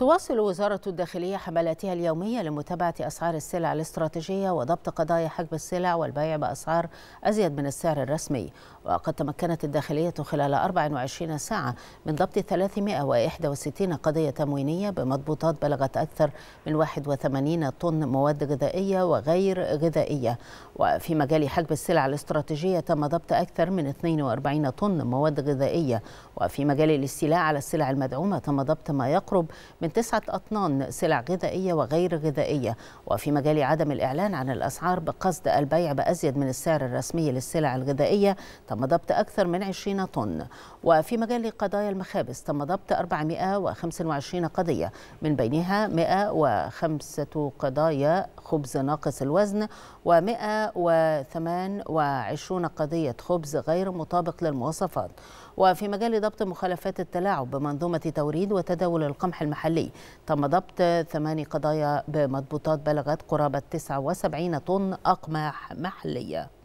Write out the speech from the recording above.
تواصل وزارة الداخلية حملاتها اليومية لمتابعة أسعار السلع الاستراتيجية وضبط قضايا حجب السلع والبيع بأسعار أزيد من السعر الرسمي وقد تمكنت الداخلية خلال 24 ساعة من ضبط 361 قضية تموينية بمضبوطات بلغت أكثر من 81 طن مواد غذائية وغير غذائية وفي مجال حجب السلع الاستراتيجية تم ضبط أكثر من 42 طن مواد غذائية وفي مجال الاستيلاء على السلع المدعومة تم ضبط ما يقرب من من تسعة أطنان سلع غذائية وغير غذائية وفي مجال عدم الإعلان عن الأسعار بقصد البيع بأزيد من السعر الرسمي للسلع الغذائية تم ضبط أكثر من 20 طن وفي مجال قضايا المخابز تم ضبط 425 قضية من بينها 105 قضايا خبز ناقص الوزن و128 قضية خبز غير مطابق للمواصفات وفي مجال ضبط مخالفات التلاعب بمنظومة توريد وتداول القمح المحلي الدولي تم ضبط ثماني قضايا بمضبوطات بلغت قرابة 79 طن أقماح محلية